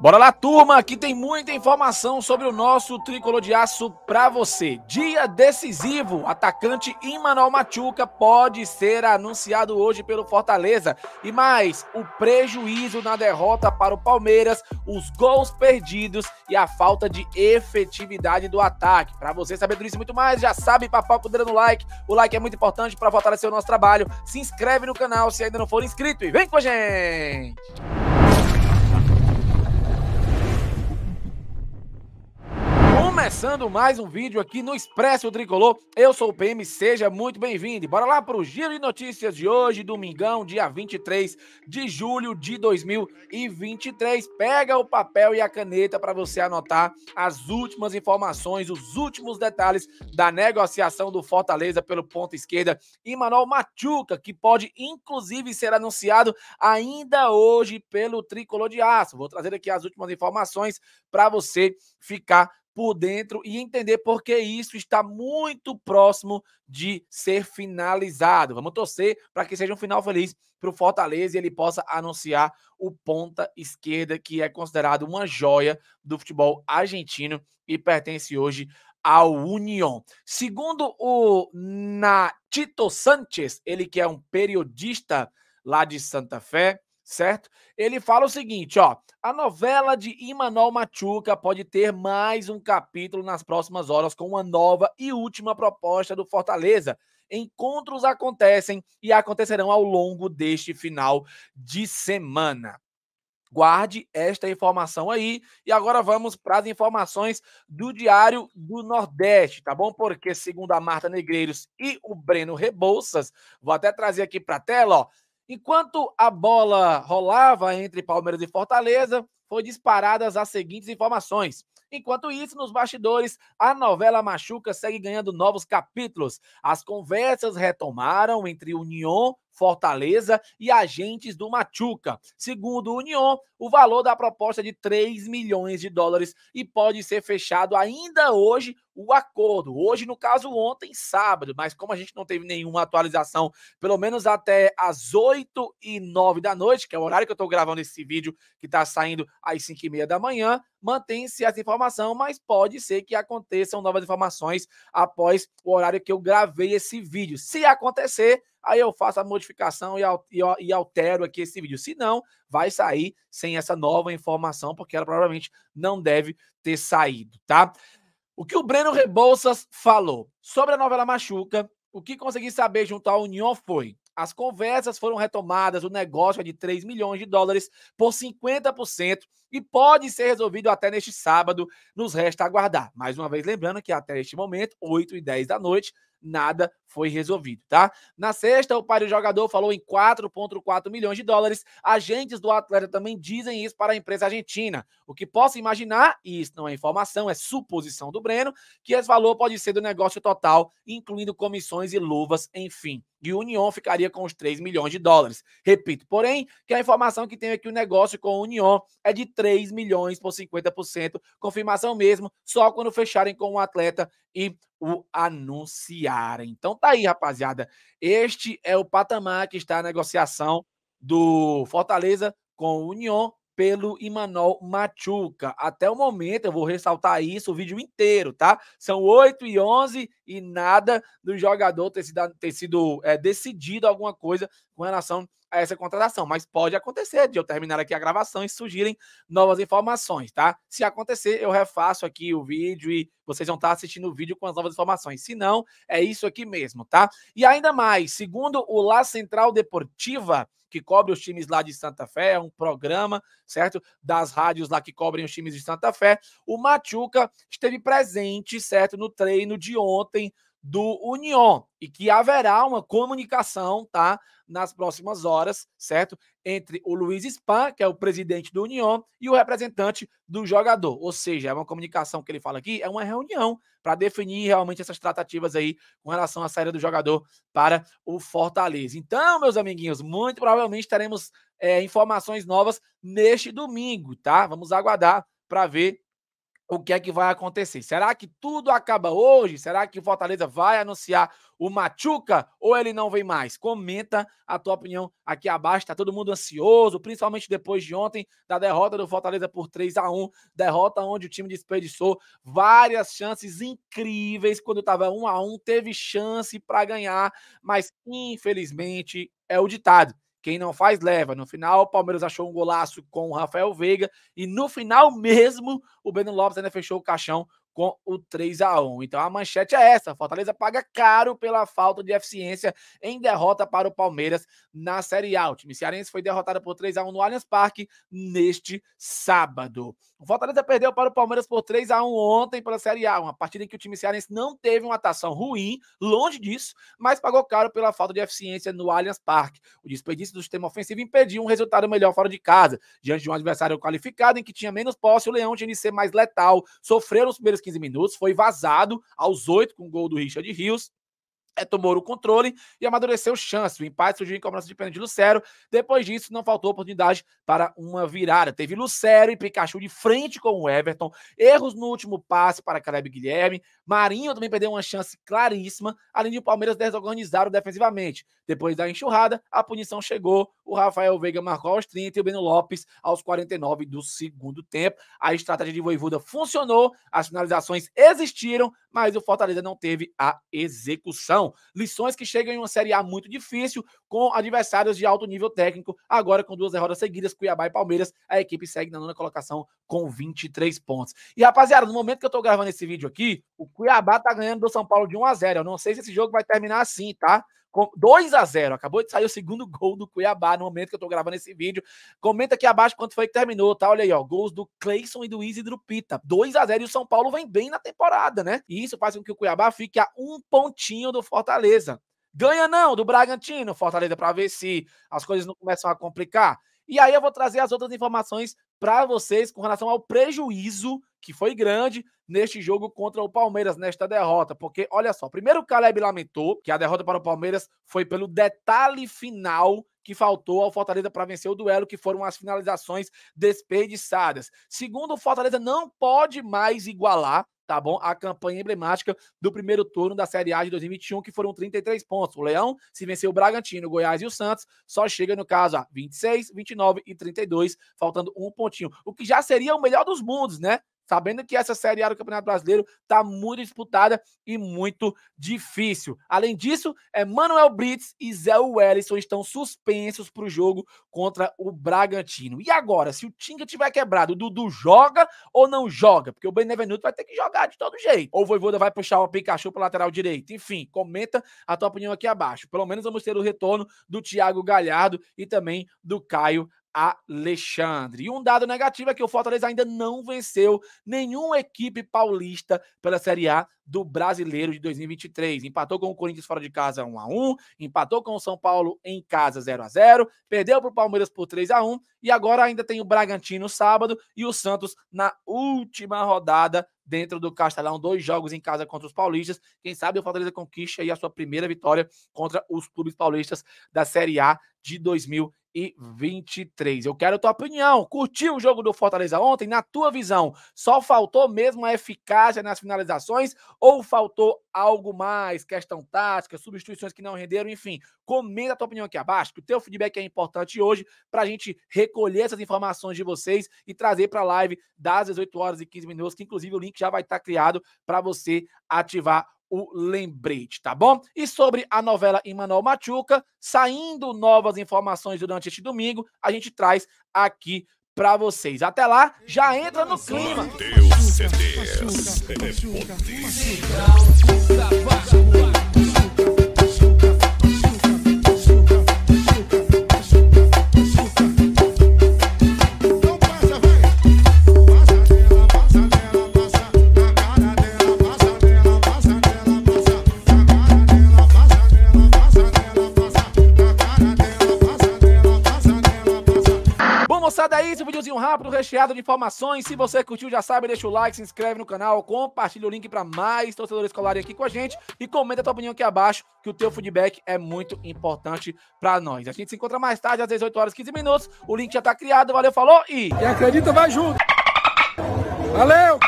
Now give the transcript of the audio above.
Bora lá, turma, aqui tem muita informação sobre o nosso tricolor de aço para você. Dia decisivo, atacante Imanol Machuca pode ser anunciado hoje pelo Fortaleza. E mais, o prejuízo na derrota para o Palmeiras, os gols perdidos e a falta de efetividade do ataque. Para você saber disso muito mais, já sabe, papaco dando like. O like é muito importante para fortalecer o nosso trabalho. Se inscreve no canal se ainda não for inscrito e vem com a gente. Começando mais um vídeo aqui no Expresso Tricolor, eu sou o PM, seja muito bem-vindo. Bora lá para o Giro de Notícias de hoje, domingão, dia 23 de julho de 2023. Pega o papel e a caneta para você anotar as últimas informações, os últimos detalhes da negociação do Fortaleza pelo ponto esquerda e Manuel Machuca, que pode inclusive ser anunciado ainda hoje pelo Tricolor de Aço. Vou trazer aqui as últimas informações para você ficar por dentro e entender porque isso está muito próximo de ser finalizado. Vamos torcer para que seja um final feliz para o Fortaleza e ele possa anunciar o ponta esquerda, que é considerado uma joia do futebol argentino e pertence hoje ao União. Segundo o Natito Sanchez, ele que é um periodista lá de Santa Fé, certo? Ele fala o seguinte, ó, a novela de Imanol Machuca pode ter mais um capítulo nas próximas horas com uma nova e última proposta do Fortaleza. Encontros acontecem e acontecerão ao longo deste final de semana. Guarde esta informação aí e agora vamos para as informações do Diário do Nordeste, tá bom? Porque segundo a Marta Negreiros e o Breno Rebouças, vou até trazer aqui para a tela, ó, Enquanto a bola rolava entre Palmeiras e Fortaleza, foram disparadas as seguintes informações. Enquanto isso, nos bastidores, a novela Machuca segue ganhando novos capítulos. As conversas retomaram entre União Fortaleza e agentes do Machuca. Segundo o União, o valor da proposta é de 3 milhões de dólares e pode ser fechado ainda hoje o acordo. Hoje, no caso, ontem, sábado, mas como a gente não teve nenhuma atualização, pelo menos até as 8 e 9 da noite, que é o horário que eu estou gravando esse vídeo, que está saindo às 5 e meia da manhã, mantém-se essa informação, mas pode ser que aconteçam novas informações após o horário que eu gravei esse vídeo. Se acontecer, aí eu faço a modificação e, e altero aqui esse vídeo. Se não, vai sair sem essa nova informação, porque ela provavelmente não deve ter saído, tá? O que o Breno Rebouças falou sobre a novela Machuca, o que consegui saber junto à União foi as conversas foram retomadas, o negócio é de 3 milhões de dólares por 50% e pode ser resolvido até neste sábado. Nos resta aguardar. Mais uma vez, lembrando que até este momento, 8 e 10 da noite, nada foi resolvido, tá? Na sexta, o pai do jogador falou em 4,4 milhões de dólares. Agentes do atleta também dizem isso para a empresa argentina. O que posso imaginar, e isso não é informação, é suposição do Breno, que esse valor pode ser do negócio total, incluindo comissões e luvas, enfim e União ficaria com os 3 milhões de dólares. Repito, porém, que a informação que tem aqui é que o negócio com a União é de 3 milhões por 50%, confirmação mesmo, só quando fecharem com o atleta e o anunciarem. Então tá aí, rapaziada. Este é o patamar que está a negociação do Fortaleza com o União pelo Imanol Machuca. Até o momento, eu vou ressaltar isso o vídeo inteiro, tá? São 8 e 11 e nada do jogador ter sido, ter sido é, decidido alguma coisa com relação a essa contratação. Mas pode acontecer de eu terminar aqui a gravação e surgirem novas informações, tá? Se acontecer, eu refaço aqui o vídeo e vocês vão estar assistindo o vídeo com as novas informações. Se não, é isso aqui mesmo, tá? E ainda mais, segundo o La Central Deportiva, que cobre os times lá de Santa Fé, é um programa, certo? Das rádios lá que cobrem os times de Santa Fé. O Machuca esteve presente, certo, no treino de ontem do União e que haverá uma comunicação, tá, nas próximas horas, certo? Entre o Luiz Span, que é o presidente do União, e o representante do jogador. Ou seja, é uma comunicação que ele fala aqui, é uma reunião para definir realmente essas tratativas aí com relação à saída do jogador para o Fortaleza. Então, meus amiguinhos, muito provavelmente teremos é, informações novas neste domingo, tá? Vamos aguardar para ver o que é que vai acontecer. Será que tudo acaba hoje? Será que o Fortaleza vai anunciar o Machuca ou ele não vem mais? Comenta a tua opinião aqui abaixo. Tá todo mundo ansioso, principalmente depois de ontem da derrota do Fortaleza por 3 a 1, derrota onde o time desperdiçou várias chances incríveis quando estava 1 a 1, teve chance para ganhar, mas infelizmente é o ditado. Quem não faz, leva. No final, o Palmeiras achou um golaço com o Rafael Veiga. E no final mesmo, o Breno Lopes ainda fechou o caixão com o 3 a 1 Então a manchete é essa: Fortaleza paga caro pela falta de eficiência em derrota para o Palmeiras na Série A. O time cearense foi derrotado por 3 a 1 no Allianz Parque neste sábado. O Fortaleza perdeu para o Palmeiras por 3 a 1 ontem pela Série A, uma partida em que o time cearense não teve uma atuação ruim, longe disso, mas pagou caro pela falta de eficiência no Allianz Parque. O desperdício do sistema ofensivo impediu um resultado melhor fora de casa, diante de um adversário qualificado em que tinha menos posse, o Leão tinha de ser mais letal, sofreu nos primeiros 15 minutos, foi vazado aos 8 com o gol do Richard Rios. É, tomou o controle e amadureceu chance. O empate surgiu em cobrança de pênalti de Lucero. Depois disso, não faltou oportunidade para uma virada. Teve Lucero e Pikachu de frente com o Everton. Erros no último passe para Caleb Guilherme. Marinho também perdeu uma chance claríssima, além de o Palmeiras desorganizaram defensivamente. Depois da enxurrada, a punição chegou. O Rafael Veiga marcou aos 30 e o Beno Lopes aos 49 do segundo tempo. A estratégia de Voivoda funcionou, as finalizações existiram, mas o Fortaleza não teve a execução. Então, lições que chegam em uma Série A muito difícil, com adversários de alto nível técnico. Agora, com duas derrotas seguidas, Cuiabá e Palmeiras, a equipe segue na nona colocação com 23 pontos. E, rapaziada, no momento que eu tô gravando esse vídeo aqui, o Cuiabá tá ganhando do São Paulo de 1 a 0 Eu não sei se esse jogo vai terminar assim, tá? 2 a 0 Acabou de sair o segundo gol do Cuiabá no momento que eu tô gravando esse vídeo. Comenta aqui abaixo quanto foi que terminou, tá? Olha aí, ó. Gols do Cleison e do Easy Drupita. 2 a 0 E o São Paulo vem bem na temporada, né? E isso faz com que o Cuiabá fique a um pontinho do Fortaleza. Ganha não do Bragantino, Fortaleza, para ver se as coisas não começam a complicar. E aí eu vou trazer as outras informações para vocês com relação ao prejuízo que foi grande neste jogo contra o Palmeiras, nesta derrota. Porque, olha só, primeiro o Caleb lamentou que a derrota para o Palmeiras foi pelo detalhe final que faltou ao Fortaleza para vencer o duelo, que foram as finalizações desperdiçadas. Segundo, o Fortaleza não pode mais igualar tá bom? A campanha emblemática do primeiro turno da Série A de 2021, que foram 33 pontos. O Leão, se venceu o Bragantino, o Goiás e o Santos, só chega, no caso, a 26, 29 e 32, faltando um pontinho. O que já seria o melhor dos mundos, né? sabendo que essa Série A do Campeonato Brasileiro está muito disputada e muito difícil. Além disso, é Manuel Brits e Zé Wellison estão suspensos para o jogo contra o Bragantino. E agora, se o Tinga tiver quebrado, o Dudu joga ou não joga? Porque o Benevenuto vai ter que jogar de todo jeito. Ou o Voivoda vai puxar o Pikachu para lateral direito. Enfim, comenta a tua opinião aqui abaixo. Pelo menos vamos ter o retorno do Thiago Galhardo e também do Caio Alexandre. E um dado negativo é que o Fortaleza ainda não venceu nenhuma equipe paulista pela Série A do Brasileiro de 2023. Empatou com o Corinthians fora de casa 1 a 1, empatou com o São Paulo em casa 0 a 0, perdeu para o Palmeiras por 3 a 1 e agora ainda tem o Bragantino sábado e o Santos na última rodada dentro do Castelão, dois jogos em casa contra os paulistas. Quem sabe o Fortaleza conquista aí a sua primeira vitória contra os clubes paulistas da Série A de 2023 e 23. Eu quero tua opinião. Curtiu o jogo do Fortaleza ontem? Na tua visão, só faltou mesmo a eficácia nas finalizações ou faltou algo mais? Questão tática, substituições que não renderam, enfim. Comenta a tua opinião aqui abaixo, que o teu feedback é importante hoje para a gente recolher essas informações de vocês e trazer para a live das 18 horas e 15 minutos, que inclusive o link já vai estar tá criado para você ativar o lembrete, tá bom? E sobre a novela Emanuel Machuca, saindo novas informações durante este domingo, a gente traz aqui para vocês. Até lá, já entra no clima. Deus, Deus, Deus, Deus, Deus, Deus, Deus, Deus, esse videozinho rápido, recheado de informações. Se você curtiu, já sabe, deixa o like, se inscreve no canal, compartilha o link para mais torcedores colarem aqui com a gente e comenta a tua opinião aqui abaixo, que o teu feedback é muito importante para nós. A gente se encontra mais tarde, às 18 horas 15 minutos. O link já tá criado. Valeu, falou e. Quem acredita, vai junto. Valeu!